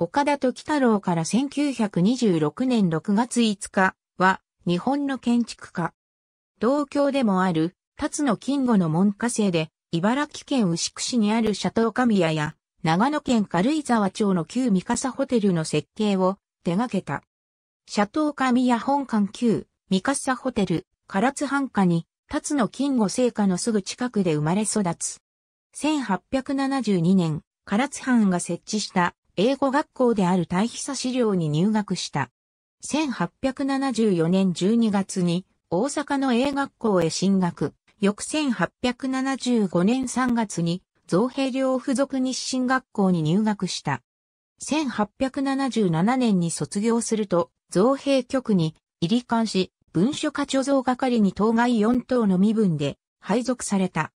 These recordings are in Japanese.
岡田時太郎から1926年6月5日は日本の建築家。同郷でもある、辰野金吾の門下生で、茨城県牛久市にあるシャトー神谷や、長野県軽井沢町の旧三笠ホテルの設計を手掛けた。シャトー神谷本館旧三笠ホテル、唐津繁華に、辰野金吾聖家のすぐ近くで生まれ育つ。1872年、唐津藩が設置した英語学校である大久資料に入学した。1874年12月に大阪の英学校へ進学。翌1875年3月に造幣寮附属日進学校に入学した。1877年に卒業すると、造幣局に入りし、文書化貯蔵係に当該4等の身分で配属された。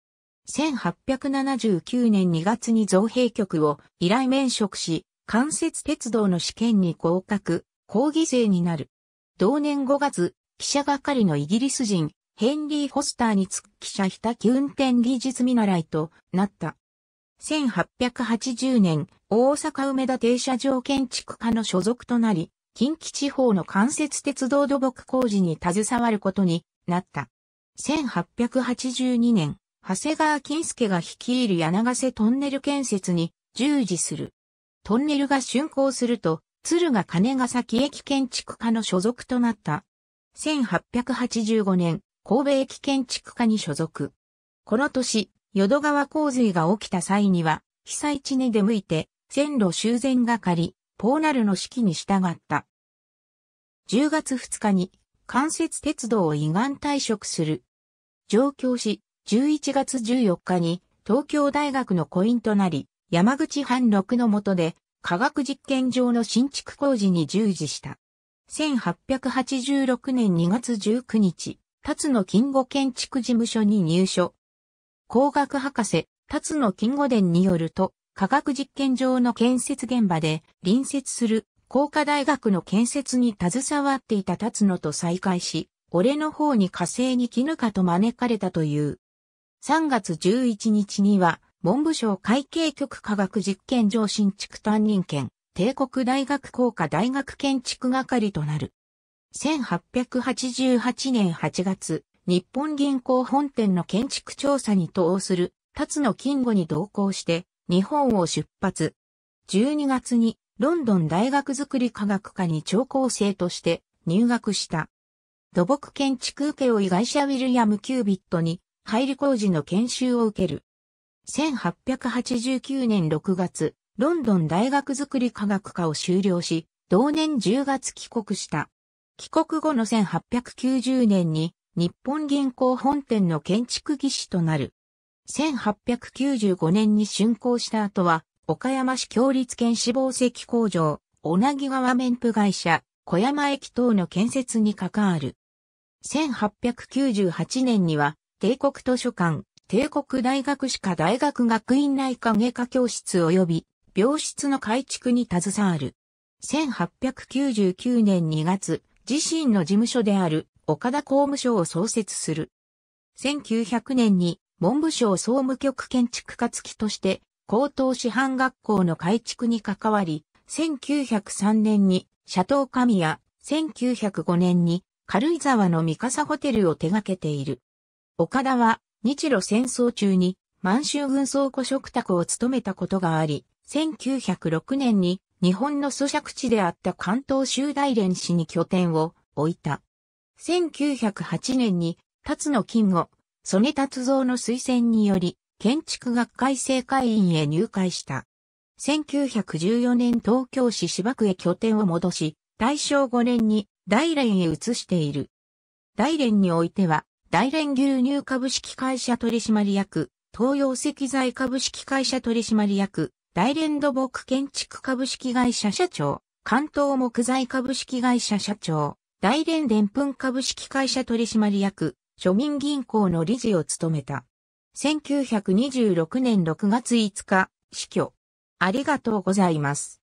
1879年2月に造幣局を依頼免職し、関節鉄道の試験に合格、講義生になる。同年5月、記者係のイギリス人、ヘンリー・ホスターにつ記者たき運転技術見習いとなった。1880年、大阪梅田停車場建築課の所属となり、近畿地方の関節鉄道土木工事に携わることになった。1882年、長谷川金介が率いる柳瀬トンネル建設に従事する。トンネルが竣工すると、鶴が金ヶ崎駅建築家の所属となった。1885年、神戸駅建築家に所属。この年、淀川洪水が起きた際には、被災地に出向いて、線路修繕係、ポーナルの指揮に従った。10月2日に、関節鉄道を遺願退職する。上京し、11月14日に、東京大学のコインとなり、山口藩六の下で科学実験場の新築工事に従事した。1886年2月19日、辰野金吾建築事務所に入所。工学博士、辰野金吾伝によると、科学実験場の建設現場で隣接する工科大学の建設に携わっていた辰野と再会し、俺の方に火星に絹かと招かれたという。3月11日には、文部省会計局科学実験場新築担任権、帝国大学工科大学建築係となる。1888年8月、日本銀行本店の建築調査に投する、辰野金吾に同行して、日本を出発。12月に、ロンドン大学づくり科学科に聴講生として入学した。土木建築を、負会社ウィルヤム・キュービットに、入り工事の研修を受ける。1889年6月、ロンドン大学づくり科学科を修了し、同年10月帰国した。帰国後の1890年に日本銀行本店の建築技師となる。1895年に竣工した後は、岡山市共立県志望石工場、女木川面布会社、小山駅等の建設に関わる。1898年には、帝国図書館、帝国大学歯科大学学院内科外科教室及び病室の改築に携わる。1899年2月、自身の事務所である岡田公務所を創設する。1900年に文部省総務局建築家付きとして高等師範学校の改築に関わり、1903年に社東神谷、1905年に軽井沢の三笠ホテルを手掛けている。岡田は日露戦争中に満州軍倉庫食卓を務めたことがあり、1906年に日本の租借地であった関東州大連市に拠点を置いた。1908年に、辰野金吾、曽根達造の推薦により、建築学会正会員へ入会した。1914年東京市芝区へ拠点を戻し、大正5年に大連へ移している。大連においては、大連牛乳株式会社取締役、東洋石材株式会社取締役、大連土木建築株式会社社長、関東木材株式会社社長、大連で粉株式会社取締役、庶民銀行の理事を務めた。1926年6月5日、死去。ありがとうございます。